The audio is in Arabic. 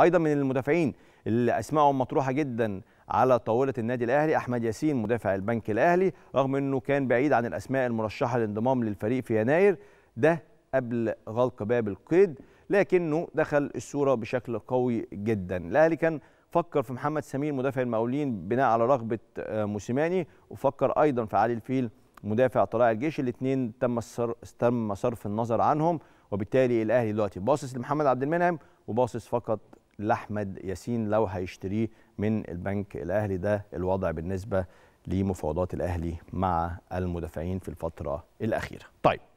ايضا من المدافعين اللي اسمائهم مطروحه جدا على طاوله النادي الاهلي احمد ياسين مدافع البنك الاهلي رغم انه كان بعيد عن الاسماء المرشحه للانضمام للفريق في يناير ده قبل غلق باب القيد لكنه دخل الصوره بشكل قوي جدا الاهلي كان فكر في محمد سمير مدافع المقاولين بناء على رغبه آه، موسيماني وفكر ايضا في علي الفيل مدافع طلائع الجيش الاثنين تم تم صرف النظر عنهم وبالتالي الاهلي دلوقتي باصص لمحمد عبد المنعم وباصص فقط لاحمد ياسين لو هيشتريه من البنك الاهلي ده الوضع بالنسبه لمفاوضات الاهلي مع المدافعين في الفتره الاخيره. طيب